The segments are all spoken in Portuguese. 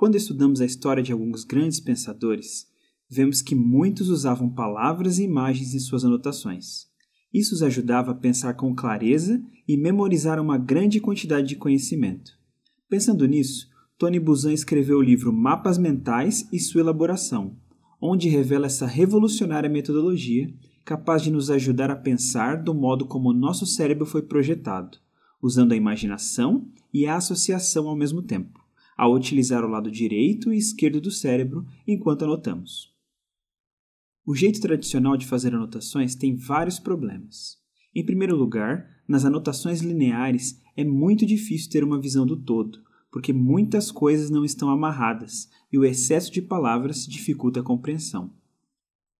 Quando estudamos a história de alguns grandes pensadores, vemos que muitos usavam palavras e imagens em suas anotações. Isso os ajudava a pensar com clareza e memorizar uma grande quantidade de conhecimento. Pensando nisso, Tony Buzan escreveu o livro Mapas Mentais e sua elaboração, onde revela essa revolucionária metodologia capaz de nos ajudar a pensar do modo como nosso cérebro foi projetado, usando a imaginação e a associação ao mesmo tempo ao utilizar o lado direito e esquerdo do cérebro enquanto anotamos. O jeito tradicional de fazer anotações tem vários problemas. Em primeiro lugar, nas anotações lineares é muito difícil ter uma visão do todo, porque muitas coisas não estão amarradas e o excesso de palavras dificulta a compreensão.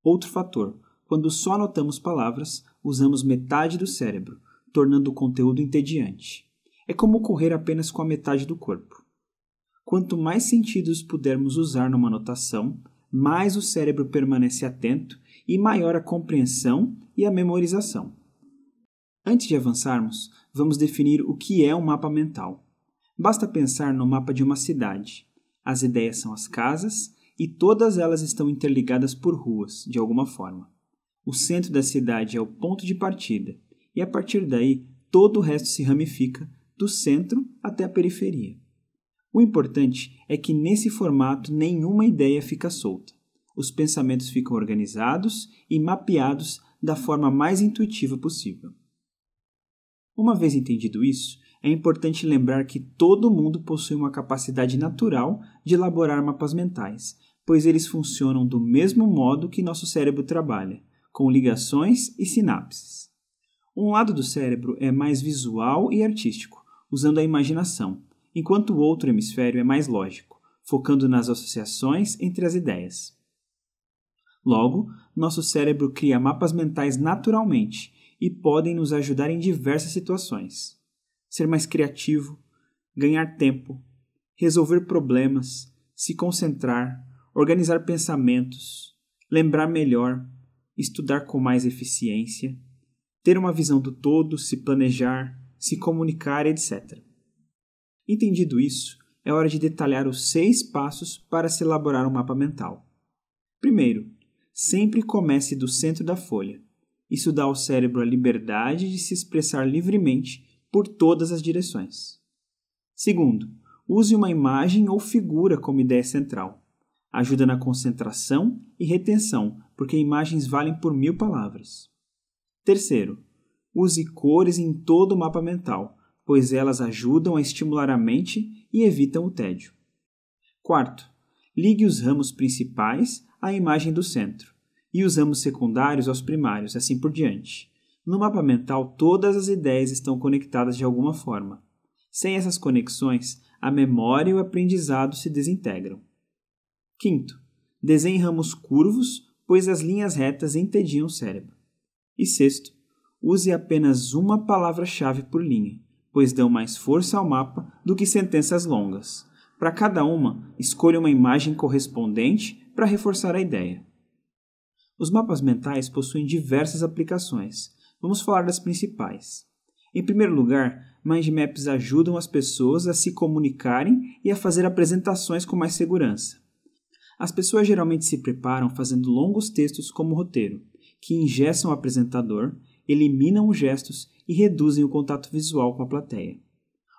Outro fator: quando só anotamos palavras, usamos metade do cérebro, tornando o conteúdo entediante. É como correr apenas com a metade do corpo. Quanto mais sentidos pudermos usar numa notação, mais o cérebro permanece atento e maior a compreensão e a memorização. Antes de avançarmos, vamos definir o que é um mapa mental. Basta pensar no mapa de uma cidade. As ideias são as casas e todas elas estão interligadas por ruas, de alguma forma. O centro da cidade é o ponto de partida, e a partir daí todo o resto se ramifica do centro até a periferia. O importante é que nesse formato nenhuma ideia fica solta. Os pensamentos ficam organizados e mapeados da forma mais intuitiva possível. Uma vez entendido isso, é importante lembrar que todo mundo possui uma capacidade natural de elaborar mapas mentais, pois eles funcionam do mesmo modo que nosso cérebro trabalha, com ligações e sinapses. Um lado do cérebro é mais visual e artístico, usando a imaginação, enquanto o outro hemisfério é mais lógico, focando nas associações entre as ideias. Logo, nosso cérebro cria mapas mentais naturalmente e podem nos ajudar em diversas situações. Ser mais criativo, ganhar tempo, resolver problemas, se concentrar, organizar pensamentos, lembrar melhor, estudar com mais eficiência, ter uma visão do todo, se planejar, se comunicar, etc. Entendido isso, é hora de detalhar os seis passos para se elaborar um mapa mental. Primeiro, sempre comece do centro da folha. Isso dá ao cérebro a liberdade de se expressar livremente por todas as direções. Segundo, use uma imagem ou figura como ideia central. Ajuda na concentração e retenção, porque imagens valem por mil palavras. Terceiro, use cores em todo o mapa mental, pois elas ajudam a estimular a mente e evitam o tédio. Quarto, ligue os ramos principais à imagem do centro e os ramos secundários aos primários, assim por diante. No mapa mental, todas as ideias estão conectadas de alguma forma. Sem essas conexões, a memória e o aprendizado se desintegram. Quinto, desenhe ramos curvos, pois as linhas retas entediam o cérebro. E sexto, use apenas uma palavra-chave por linha, pois dão mais força ao mapa do que sentenças longas. Para cada uma, escolha uma imagem correspondente para reforçar a ideia. Os mapas mentais possuem diversas aplicações. Vamos falar das principais. Em primeiro lugar, mind maps ajudam as pessoas a se comunicarem e a fazer apresentações com mais segurança. As pessoas geralmente se preparam fazendo longos textos como roteiro, que ingessam o apresentador, eliminam os gestos e reduzem o contato visual com a plateia.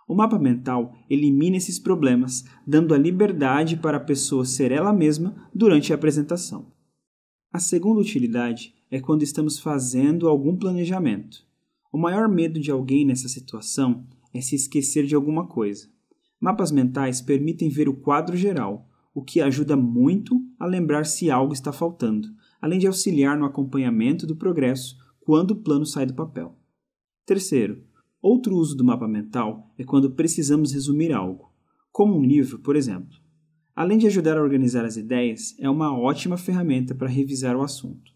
O mapa mental elimina esses problemas, dando a liberdade para a pessoa ser ela mesma durante a apresentação. A segunda utilidade é quando estamos fazendo algum planejamento. O maior medo de alguém nessa situação é se esquecer de alguma coisa. Mapas mentais permitem ver o quadro geral, o que ajuda muito a lembrar se algo está faltando, além de auxiliar no acompanhamento do progresso quando o plano sai do papel. Terceiro, outro uso do mapa mental é quando precisamos resumir algo, como um livro, por exemplo. Além de ajudar a organizar as ideias, é uma ótima ferramenta para revisar o assunto.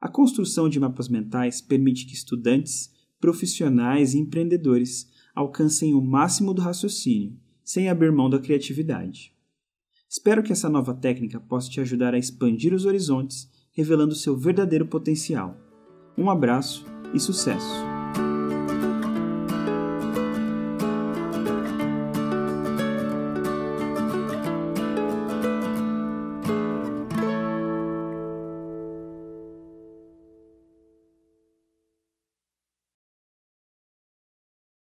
A construção de mapas mentais permite que estudantes, profissionais e empreendedores alcancem o máximo do raciocínio, sem abrir mão da criatividade. Espero que essa nova técnica possa te ajudar a expandir os horizontes, revelando seu verdadeiro potencial. Um abraço e sucesso.